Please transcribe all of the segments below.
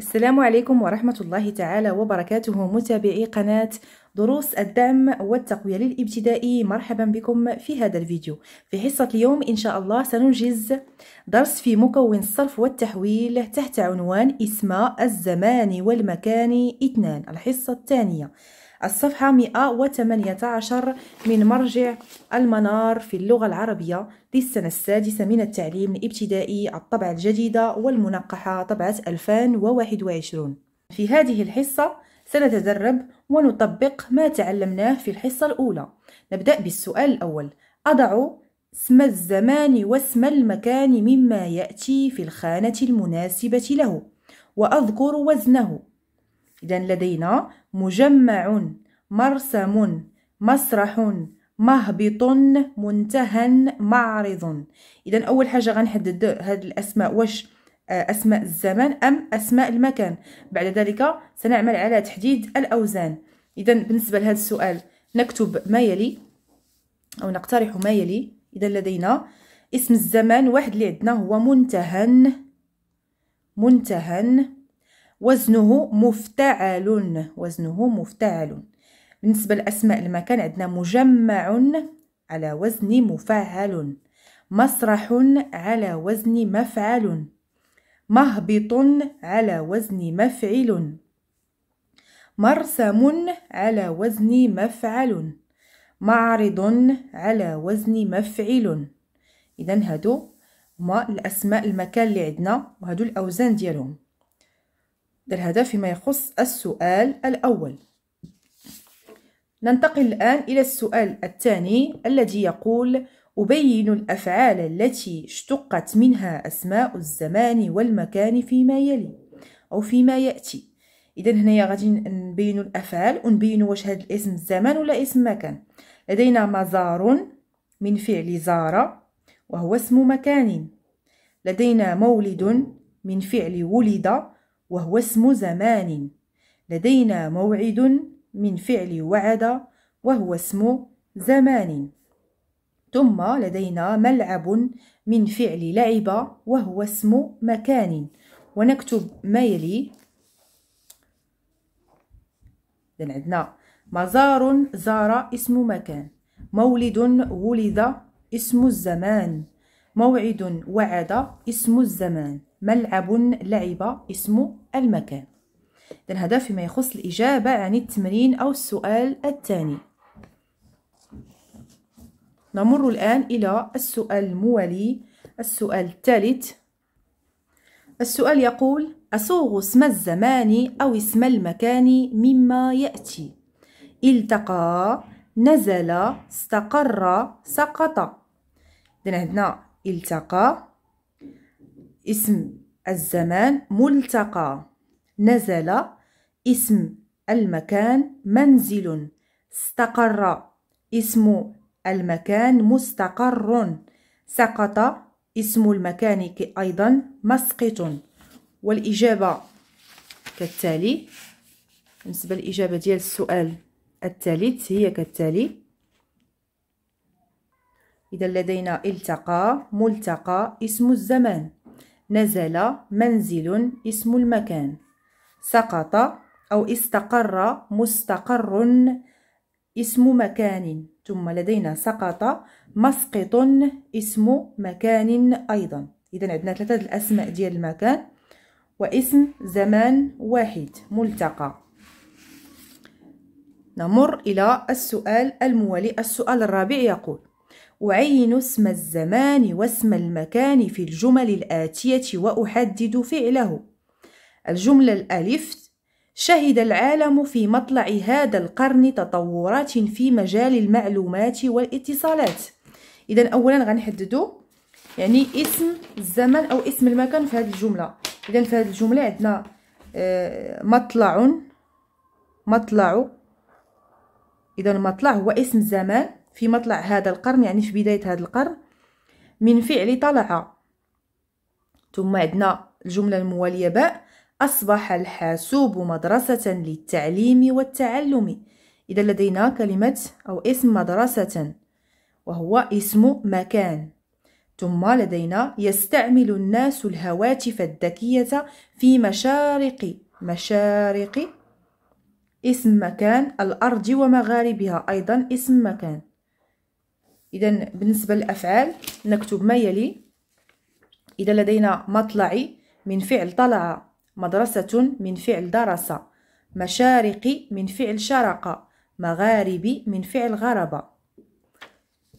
السلام عليكم ورحمة الله تعالى وبركاته متابعي قناة دروس الدعم والتقوية للابتدائي مرحبا بكم في هذا الفيديو في حصة اليوم إن شاء الله سننجز درس في مكون الصرف والتحويل تحت عنوان اسماء الزمان والمكان اثنان الحصة الثانية الصفحة 118 من مرجع المنار في اللغة العربية للسنة السادسة من التعليم الابتدائي الطبعة الجديدة والمنقحة طبعة 2021 في هذه الحصة سنتدرب ونطبق ما تعلمناه في الحصة الأولى نبدأ بالسؤال الأول أضع اسم الزمان واسم المكان مما يأتي في الخانة المناسبة له وأذكر وزنه إذا لدينا مجمع مرسم مسرح مهبط منتهى معرض اذا اول حاجه غنحدد هاد الاسماء واش آه، اسماء الزمان ام اسماء المكان بعد ذلك سنعمل على تحديد الاوزان اذا بالنسبه لهذا السؤال نكتب ما يلي او نقترح ما يلي اذا لدينا اسم الزمان واحد اللي عندنا هو منتهى منتهى وزنه مفتعل وزنه مفتعل بالنسبة لأسماء المكان عندنا مجمع على وزن مفعل مسرح على وزن مفعل مهبط على وزن مفعل مرسم على وزن مفعل معرض على وزن مفعل إذا هادو هما الأسماء المكان اللي عندنا وهادو الأوزان ديالهم ده هذا فيما يخص السؤال الأول ننتقل الآن إلى السؤال الثاني الذي يقول أبين الأفعال التي اشتقت منها أسماء الزمان والمكان فيما يلي أو فيما يأتي إذا هنايا غادي نبين الأفعال ونبين واش هذا الاسم زمان ولا اسم مكان لدينا مزار من فعل زار وهو اسم مكان لدينا مولد من فعل ولد وهو اسم زمان لدينا موعد من فعل وعد وهو اسم زمان ثم لدينا ملعب من فعل لعب وهو اسم مكان ونكتب ما يلي إذن عندنا مزار زار اسم مكان مولد ولد اسم الزمان موعد وعد اسم الزمان ملعب لعب اسمه المكان إذن هذا فيما يخص الإجابة عن التمرين أو السؤال الثاني نمر الآن إلى السؤال الموالي السؤال الثالث السؤال يقول أصوغ اسم الزمان أو اسم المكان مما يأتي التقى نزل استقر سقط إذن عندنا التقى اسم الزمان ملتقى نزل اسم المكان منزل استقر اسم المكان مستقر سقط اسم المكان أيضا مسقط والإجابة كالتالي بالنسبة للإجابة ديال السؤال الثالث هي كالتالي إذا لدينا التقى ملتقى اسم الزمان نزل منزل اسم المكان سقط أو استقر مستقر اسم مكان ثم لدينا سقط مسقط اسم مكان أيضا إذا عندنا ثلاثة الأسماء ديال المكان واسم زمان واحد ملتقى نمر إلى السؤال الموالي السؤال الرابع يقول أعين اسم الزمان واسم المكان في الجمل الآتية وأحدد فعله الجملة الألف شهد العالم في مطلع هذا القرن تطورات في مجال المعلومات والاتصالات إذا أولا غنحددو يعني اسم الزمن أو اسم المكان في هذه الجملة إذا في هذه الجملة عندنا آه، مطلع مطلع إذا المطلع هو اسم زمان في مطلع هذا القرن يعني في بداية هذا القرن من فعل طلع ثم عندنا الجملة الموالية باء أصبح الحاسوب مدرسة للتعليم والتعلم إذا لدينا كلمة أو اسم مدرسة وهو اسم مكان ثم لدينا يستعمل الناس الهواتف الذكية في مشارق مشارق اسم مكان الأرض ومغاربها أيضا اسم مكان اذا بالنسبه للافعال نكتب ما يلي اذا لدينا مطلعي من فعل طلع مدرسه من فعل درس مشارقي من فعل شرق مغاربي من فعل غرب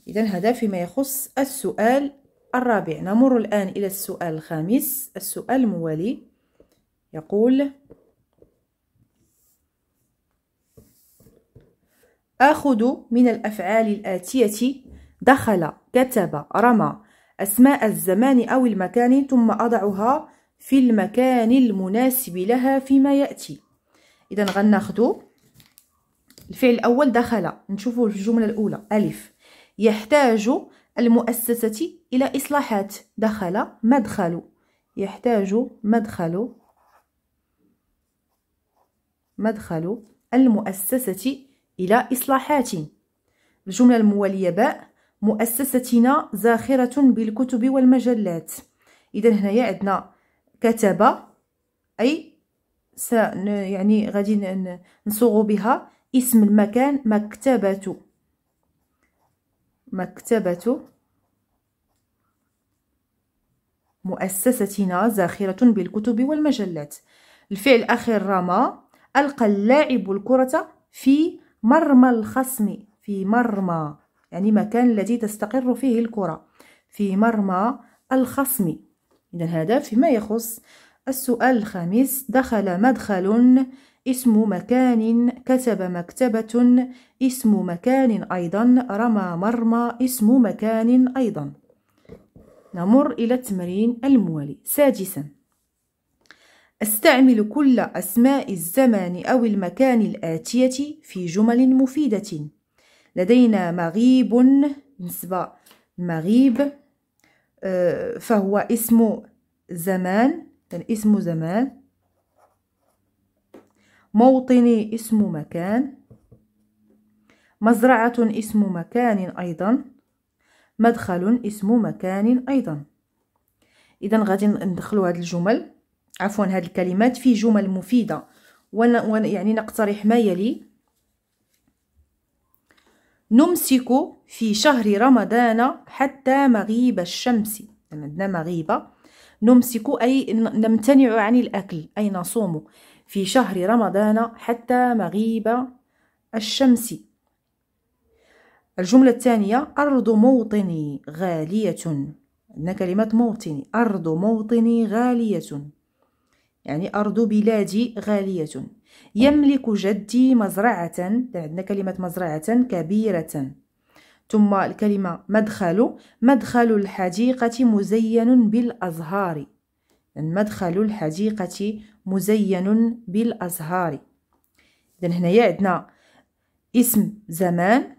اذا هذا فيما يخص السؤال الرابع نمر الان الى السؤال الخامس السؤال الموالي يقول آخذ من الأفعال الآتية دخل كتب رمى أسماء الزمان أو المكان ثم أضعها في المكان المناسب لها فيما يأتي إذا غناخدو الفعل الأول دخل نشوفه في الجملة الأولى ألف يحتاج المؤسسة إلى إصلاحات دخل مدخل يحتاج مدخل مدخل المؤسسة إلى إصلاحات الجملة الموالية باء مؤسستنا زاخرة بالكتب والمجلات إذا هنايا عندنا كتب أي س يعني غادي نصوغ بها اسم المكان مكتبة مكتبة مؤسستنا زاخرة بالكتب والمجلات الفعل أخر رمى ألقى اللاعب الكرة في مرمى الخصم في مرمى يعني مكان الذي تستقر فيه الكرة في مرمى الخصم إذا هذا فيما يخص السؤال الخامس دخل مدخل اسم مكان كتب مكتبة اسم مكان أيضا رمى مرمى اسم مكان أيضا نمر إلى التمرين الموالي سادسا استعمل كل أسماء الزمان أو المكان الآتية في جمل مفيدة لدينا مغيب بالنسبة المغيب آه، فهو اسم زمان يعني اسم زمان موطني اسم مكان مزرعة اسم مكان أيضا مدخل اسم مكان أيضا إذا غادي ندخلوا هاد الجمل عفوا هاد الكلمات في جمل مفيدة يعني نقترح ما يلي نمسك في شهر رمضان حتى مغيب الشمس عندنا مغيبة نمسك أي نمتنع عن الأكل أي نصوم في شهر رمضان حتى مغيب الشمس الجملة الثانية أرض موطني غالية عندنا كلمة موطني أرض موطني غالية يعني أرض بلادي غالية يملك جدي مزرعة يعني عندنا كلمة مزرعة كبيرة ثم الكلمة مدخل مدخل الحديقة مزين بالأزهار يعني مدخل الحديقة مزين بالأزهار إذن هنايا عندنا اسم زمان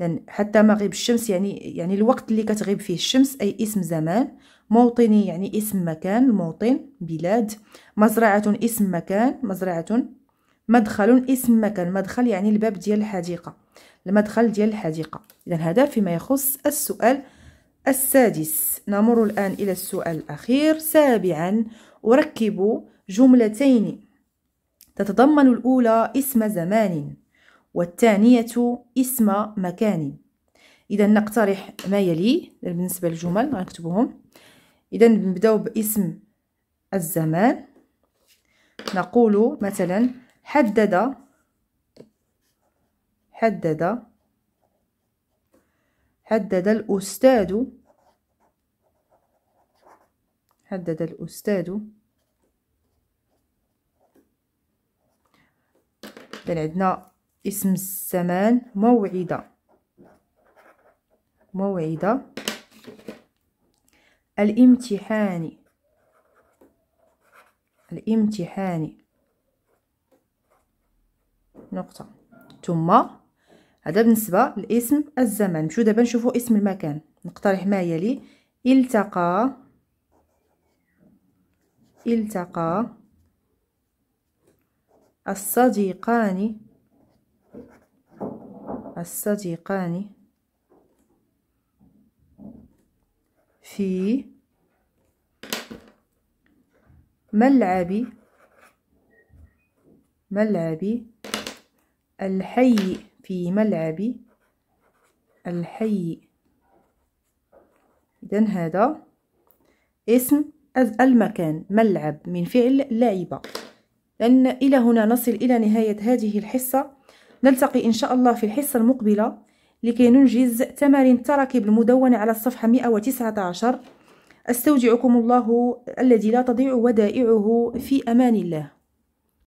لأن حتى مغيب الشمس يعني يعني الوقت اللي كتغيب فيه الشمس أي اسم زمان موطني يعني اسم مكان الموطن بلاد مزرعة اسم مكان مزرعة مدخل اسم مكان مدخل يعني الباب ديال الحديقة المدخل ديال الحديقة إذا هذا فيما يخص السؤال السادس نمر الآن إلى السؤال الأخير سابعا أركب جملتين تتضمن الأولى اسم زمان والثانية اسم مكان إذا نقترح ما يلي بالنسبة للجمل غنكتبهم إذا نبداو باسم الزمان نقول مثلا حدد حدد حدد الأستاذ حدد الأستاذ إذا عندنا اسم الزمان موعدة موعدة الامتحان الامتحان نقطة ثم هذا بالنسبة لاسم الزمان نمشيو دابا نشوفو اسم المكان نقترح ما يلي التقى التقى الصديقان الصديقان في ملعب ملعب الحي في ملعب الحي إذن هذا اسم المكان ملعب من فعل لعبه لأن إلى هنا نصل إلى نهاية هذه الحصة نلتقي إن شاء الله في الحصة المقبلة لكي ننجز تمارين التراكيب المدونة على الصفحة 119 أستودعكم الله الذي لا تضيع ودائعه في أمان الله